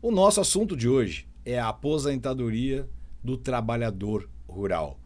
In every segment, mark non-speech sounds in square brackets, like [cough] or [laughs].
O nosso assunto de hoje é a aposentadoria do trabalhador rural.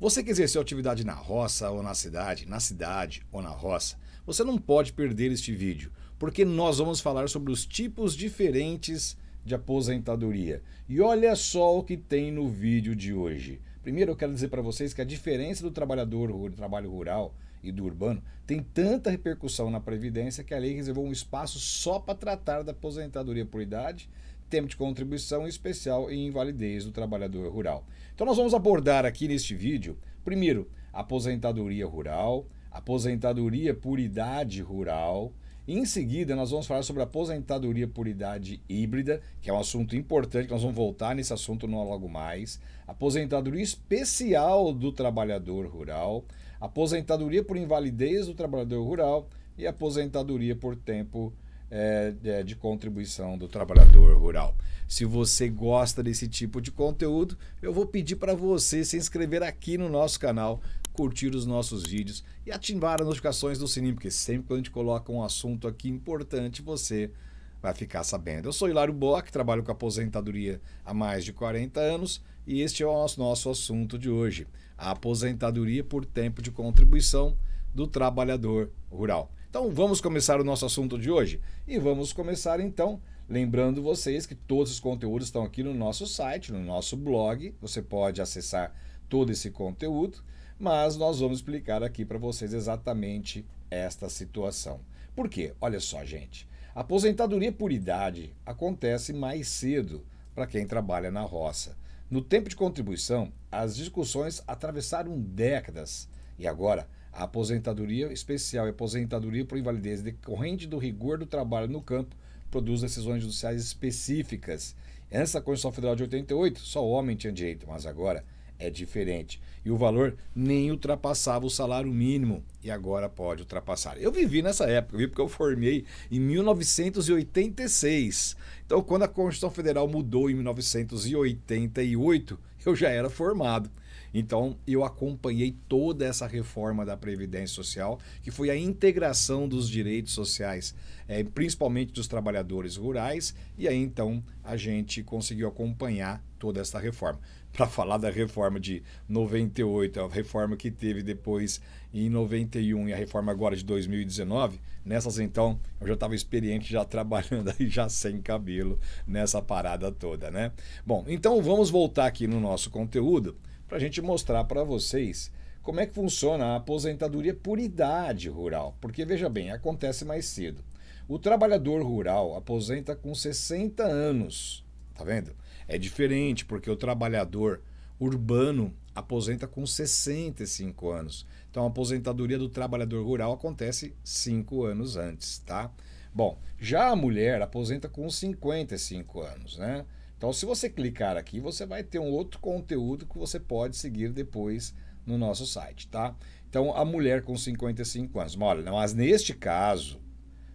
Você que exerceu atividade na roça ou na cidade, na cidade ou na roça, você não pode perder este vídeo, porque nós vamos falar sobre os tipos diferentes de aposentadoria. E olha só o que tem no vídeo de hoje. Primeiro eu quero dizer para vocês que a diferença do trabalhador do trabalho rural e do urbano tem tanta repercussão na Previdência que a lei reservou um espaço só para tratar da aposentadoria por idade tempo de contribuição especial e invalidez do trabalhador rural. Então nós vamos abordar aqui neste vídeo, primeiro, aposentadoria rural, aposentadoria por idade rural, em seguida, nós vamos falar sobre aposentadoria por idade híbrida, que é um assunto importante, nós vamos voltar nesse assunto no logo mais. Aposentadoria especial do trabalhador rural, aposentadoria por invalidez do trabalhador rural e aposentadoria por tempo é, é, de contribuição do trabalhador rural. Se você gosta desse tipo de conteúdo, eu vou pedir para você se inscrever aqui no nosso canal, curtir os nossos vídeos e ativar as notificações do sininho, porque sempre que a gente coloca um assunto aqui importante, você vai ficar sabendo. Eu sou Hilário Bock, trabalho com aposentadoria há mais de 40 anos e este é o nosso, nosso assunto de hoje: a aposentadoria por tempo de contribuição do trabalhador rural. Então vamos começar o nosso assunto de hoje e vamos começar então lembrando vocês que todos os conteúdos estão aqui no nosso site, no nosso blog. Você pode acessar todo esse conteúdo, mas nós vamos explicar aqui para vocês exatamente esta situação. Por quê? Olha só, gente. aposentadoria por idade acontece mais cedo para quem trabalha na roça. No tempo de contribuição, as discussões atravessaram décadas e agora a aposentadoria especial e aposentadoria por invalidez decorrente do rigor do trabalho no campo produz decisões judiciais específicas. Essa Constituição Federal de 88, só o homem tinha direito, mas agora é diferente. E o valor nem ultrapassava o salário mínimo e agora pode ultrapassar. Eu vivi nessa época, vi Porque eu formei em 1986. Então, quando a Constituição Federal mudou em 1988, eu já era formado. Então, eu acompanhei toda essa reforma da Previdência Social, que foi a integração dos direitos sociais, é, principalmente dos trabalhadores rurais, e aí então a gente conseguiu acompanhar toda essa reforma. [laughs] Para falar da reforma de 98, a reforma que teve depois em 91 e a reforma agora de 2019, nessas então eu já estava experiente, já trabalhando aí, já sem cabelo nessa parada toda, né? Bom, então vamos voltar aqui no nosso conteúdo para a gente mostrar para vocês como é que funciona a aposentadoria por idade rural. Porque, veja bem, acontece mais cedo. O trabalhador rural aposenta com 60 anos, tá vendo? É diferente, porque o trabalhador urbano aposenta com 65 anos. Então, a aposentadoria do trabalhador rural acontece 5 anos antes, tá? Bom, já a mulher aposenta com 55 anos, né? Então, se você clicar aqui, você vai ter um outro conteúdo que você pode seguir depois no nosso site, tá? Então, a mulher com 55 anos. Mas, olha, mas neste caso,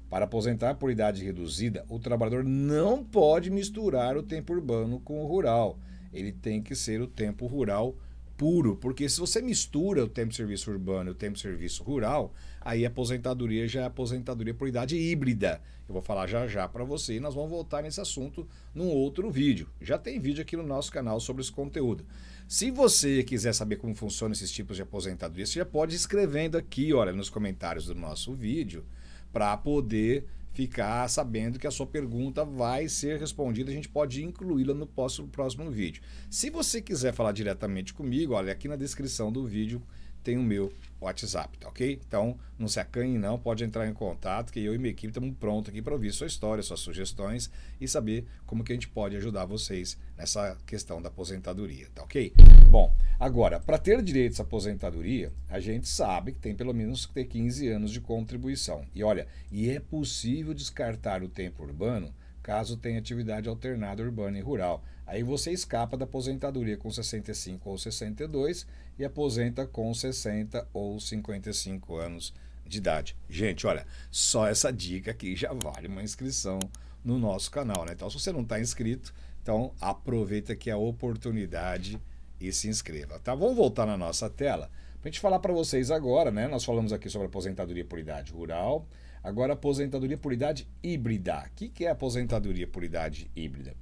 para aposentar por idade reduzida, o trabalhador não pode misturar o tempo urbano com o rural. Ele tem que ser o tempo rural puro, porque se você mistura o tempo de serviço urbano e o tempo de serviço rural, aí a aposentadoria já é aposentadoria por idade híbrida. Eu vou falar já já para você e nós vamos voltar nesse assunto num outro vídeo. Já tem vídeo aqui no nosso canal sobre esse conteúdo. Se você quiser saber como funcionam esses tipos de aposentadoria, você já pode ir escrevendo aqui, olha, nos comentários do nosso vídeo, para poder ficar sabendo que a sua pergunta vai ser respondida. A gente pode incluí-la no próximo, próximo vídeo. Se você quiser falar diretamente comigo, olha aqui na descrição do vídeo tem o meu WhatsApp, tá ok? Então, não se acanhe não, pode entrar em contato que eu e minha equipe estamos prontos aqui para ouvir sua história, suas sugestões e saber como que a gente pode ajudar vocês nessa questão da aposentadoria, tá ok? Bom, agora, para ter direitos à aposentadoria, a gente sabe que tem pelo menos que ter 15 anos de contribuição. E olha, e é possível descartar o tempo urbano caso tenha atividade alternada urbana e rural. Aí você escapa da aposentadoria com 65 ou 62 e aposenta com 60 ou 55 anos de idade. Gente, olha, só essa dica aqui já vale uma inscrição no nosso canal, né? Então, se você não está inscrito, então aproveita que é a oportunidade e se inscreva, tá? Vamos voltar na nossa tela para a gente falar para vocês agora, né? Nós falamos aqui sobre aposentadoria por idade rural, agora aposentadoria por idade híbrida. O que é aposentadoria por idade híbrida?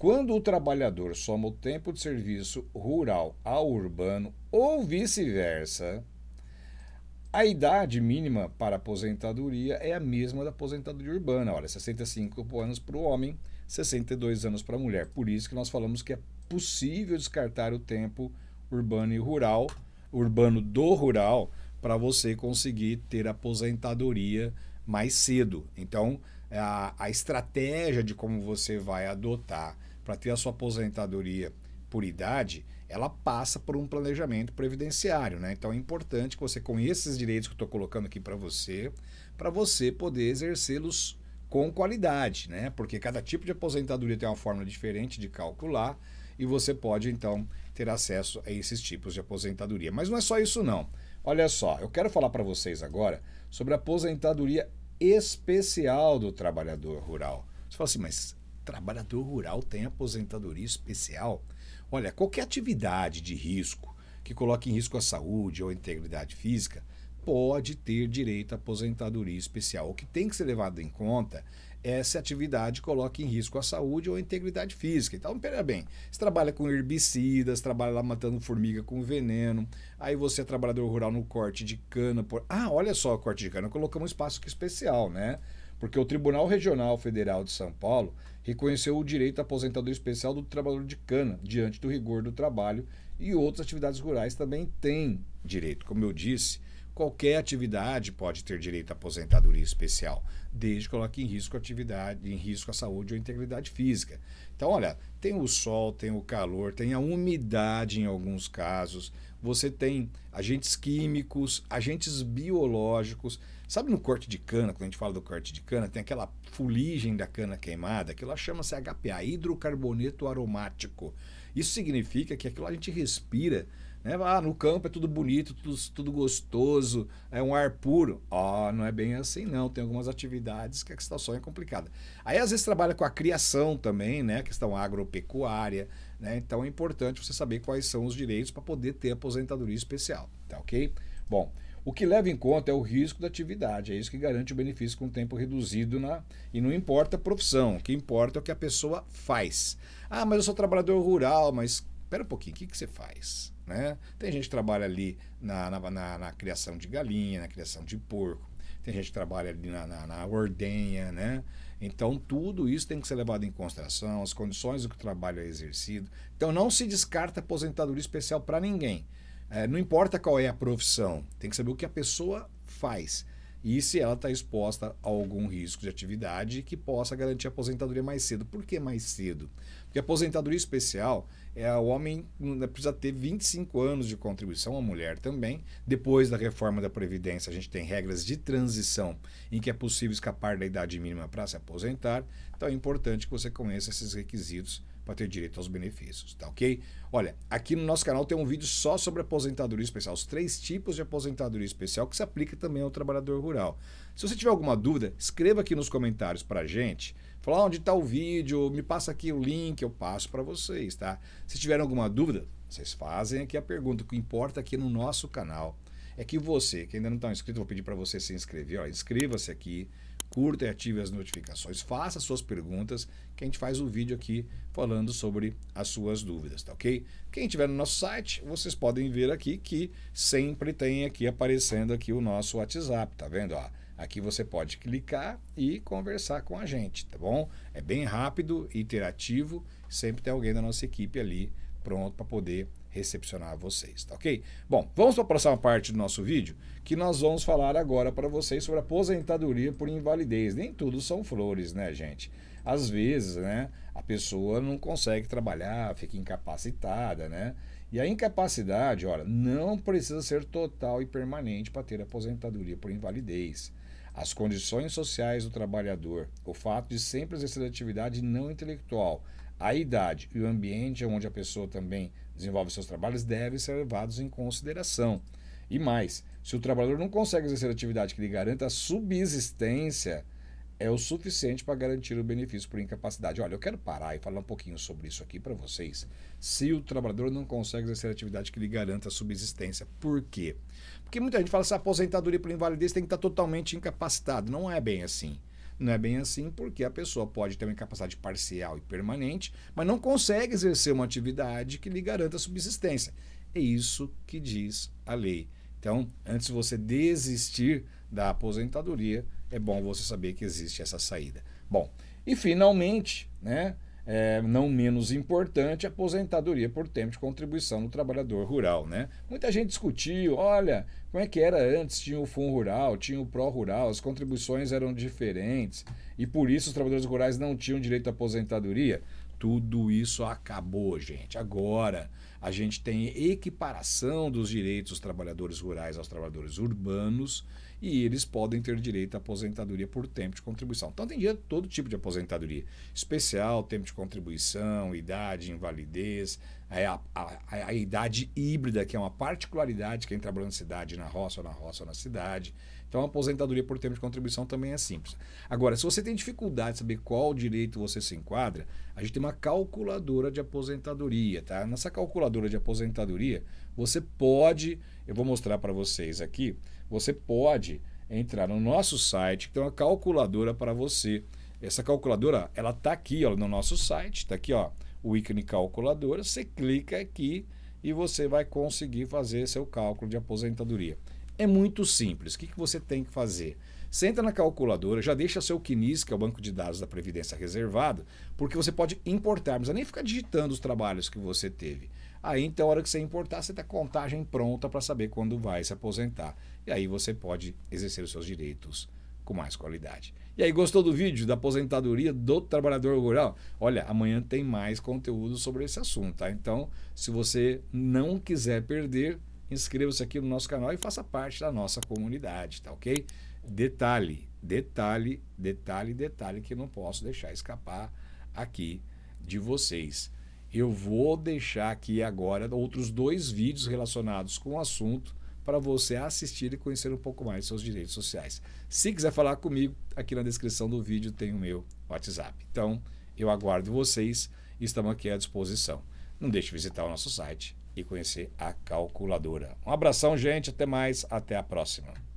quando o trabalhador soma o tempo de serviço rural ao urbano ou vice-versa, a idade mínima para aposentadoria é a mesma da aposentadoria urbana. Olha, 65 anos para o homem, 62 anos para a mulher. Por isso que nós falamos que é possível descartar o tempo urbano e rural, urbano do rural, para você conseguir ter aposentadoria mais cedo. Então, a, a estratégia de como você vai adotar para ter a sua aposentadoria por idade, ela passa por um planejamento previdenciário, né? Então é importante que você conheça esses direitos que eu estou colocando aqui para você, para você poder exercê-los com qualidade, né? Porque cada tipo de aposentadoria tem uma forma diferente de calcular e você pode então ter acesso a esses tipos de aposentadoria. Mas não é só isso não. Olha só, eu quero falar para vocês agora sobre a aposentadoria especial do trabalhador rural. Você fala assim, mas trabalhador rural tem aposentadoria especial. Olha, qualquer atividade de risco que coloque em risco a saúde ou a integridade física pode ter direito à aposentadoria especial. O que tem que ser levado em conta é se a atividade coloque em risco a saúde ou a integridade física. Então, pera bem, você trabalha com herbicidas, trabalha lá matando formiga com veneno, aí você é trabalhador rural no corte de cana. Por... Ah, olha só o corte de cana, colocamos um espaço aqui especial, né? porque o Tribunal Regional Federal de São Paulo reconheceu o direito à aposentadoria especial do trabalhador de cana diante do rigor do trabalho e outras atividades rurais também têm direito. Como eu disse, qualquer atividade pode ter direito à aposentadoria especial, desde que coloque em risco a atividade, em risco a saúde ou a integridade física. Então, olha, tem o sol, tem o calor, tem a umidade em alguns casos, você tem agentes químicos, agentes biológicos. Sabe no corte de cana, quando a gente fala do corte de cana, tem aquela fuligem da cana queimada, aquilo chama-se HPA, hidrocarboneto aromático. Isso significa que aquilo a gente respira né? Ah, no campo é tudo bonito, tudo, tudo gostoso, é um ar puro. Ó, oh, não é bem assim não, tem algumas atividades que a situação é complicada. Aí às vezes trabalha com a criação também, né? A questão agropecuária, né? Então é importante você saber quais são os direitos para poder ter aposentadoria especial, tá ok? Bom, o que leva em conta é o risco da atividade, é isso que garante o benefício com tempo reduzido na e não importa a profissão, o que importa é o que a pessoa faz. Ah, mas eu sou trabalhador rural, mas espera um pouquinho, o que, que você faz? Né? Tem gente que trabalha ali na, na, na, na criação de galinha, na criação de porco, tem gente que trabalha ali na, na, na, ordenha, né? Então, tudo isso tem que ser levado em consideração, as condições do que o trabalho é exercido. Então, não se descarta aposentadoria especial para ninguém. É, não importa qual é a profissão, tem que saber o que a pessoa faz e se ela está exposta a algum risco de atividade que possa garantir a aposentadoria mais cedo. Por que mais cedo? Porque a aposentadoria especial é o homem né, precisa ter 25 anos de contribuição, a mulher também. Depois da reforma da Previdência, a gente tem regras de transição em que é possível escapar da idade mínima para se aposentar. Então é importante que você conheça esses requisitos para ter direito aos benefícios, tá ok? Olha, aqui no nosso canal tem um vídeo só sobre aposentadoria especial, os três tipos de aposentadoria especial que se aplica também ao trabalhador rural. Se você tiver alguma dúvida, escreva aqui nos comentários para a gente, fala ah, onde está o vídeo, me passa aqui o link, eu passo para vocês, tá? Se tiver alguma dúvida, vocês fazem aqui a pergunta, o que importa aqui no nosso canal é que você, que ainda não está inscrito, vou pedir para você se inscrever, inscreva-se aqui, curta e ative as notificações, faça suas perguntas, que a gente faz o um vídeo aqui falando sobre as suas dúvidas, tá ok? Quem estiver no nosso site, vocês podem ver aqui que sempre tem aqui aparecendo aqui o nosso WhatsApp, tá vendo? Ó, aqui você pode clicar e conversar com a gente, tá bom? É bem rápido, interativo, sempre tem alguém da nossa equipe ali pronto para poder recepcionar vocês, tá ok? Bom, vamos para a próxima parte do nosso vídeo, que nós vamos falar agora para vocês sobre aposentadoria por invalidez. Nem tudo são flores, né, gente? Às vezes, né, a pessoa não consegue trabalhar, fica incapacitada, né? E a incapacidade, olha, não precisa ser total e permanente para ter aposentadoria por invalidez. As condições sociais do trabalhador, o fato de sempre exercer atividade não intelectual, a idade e o ambiente onde a pessoa também desenvolve seus trabalhos devem ser levados em consideração. E mais, se o trabalhador não consegue exercer atividade que lhe garanta a subsistência, é o suficiente para garantir o benefício por incapacidade. Olha, eu quero parar e falar um pouquinho sobre isso aqui para vocês. Se o trabalhador não consegue exercer atividade que lhe garanta a subsistência, por quê? Porque muita gente fala que essa assim, aposentadoria por invalidez tem que estar tá totalmente incapacitado. Não é bem assim. Não é bem assim, porque a pessoa pode ter uma incapacidade parcial e permanente, mas não consegue exercer uma atividade que lhe garanta subsistência. É isso que diz a lei. Então, antes de você desistir da aposentadoria, é bom você saber que existe essa saída. Bom, e finalmente, né? é, não menos importante, aposentadoria por tempo de contribuição do trabalhador rural. Né? Muita gente discutiu, olha, como é que era antes? Tinha o fundo rural, tinha o pró-rural, as contribuições eram diferentes e por isso os trabalhadores rurais não tinham direito à aposentadoria. Tudo isso acabou, gente. Agora a gente tem equiparação dos direitos dos trabalhadores rurais aos trabalhadores urbanos e eles podem ter direito à aposentadoria por tempo de contribuição. Então tem direito a todo tipo de aposentadoria, especial, tempo de contribuição, idade, invalidez, é a, a, a, a idade híbrida, que é uma particularidade quem trabalha na cidade, na roça ou na roça ou na cidade. Então a aposentadoria por tempo de contribuição também é simples. Agora, se você tem dificuldade de saber qual direito você se enquadra, a gente tem uma calculadora de aposentadoria, tá? Nessa calculadora de aposentadoria, você pode, eu vou mostrar para vocês aqui, você pode entrar no nosso site, que tem uma calculadora para você. Essa calculadora, ela está aqui ó, no nosso site, está aqui, ó, o ícone calculadora. Você clica aqui e você vai conseguir fazer seu cálculo de aposentadoria. É muito simples. O que, que você tem que fazer? Você entra na calculadora, já deixa seu QNIS, que é o banco de dados da Previdência reservado, porque você pode importar, não precisa nem ficar digitando os trabalhos que você teve. Aí, então, a hora que você importar, você tem a contagem pronta para saber quando vai se aposentar. E aí você pode exercer os seus direitos com mais qualidade. E aí, gostou do vídeo da aposentadoria do trabalhador rural? Olha, amanhã tem mais conteúdo sobre esse assunto, tá? Então, se você não quiser perder, inscreva-se aqui no nosso canal e faça parte da nossa comunidade, tá ok? Detalhe, detalhe, detalhe, detalhe que não posso deixar escapar aqui de vocês. Eu vou deixar aqui agora outros dois vídeos relacionados com o assunto para você assistir e conhecer um pouco mais seus direitos sociais. Se quiser falar comigo, aqui na descrição do vídeo tem o meu WhatsApp. Então, eu aguardo vocês e estamos aqui à disposição. Não deixe de visitar o nosso site e conhecer a calculadora. Um abração, gente, até mais, até a próxima.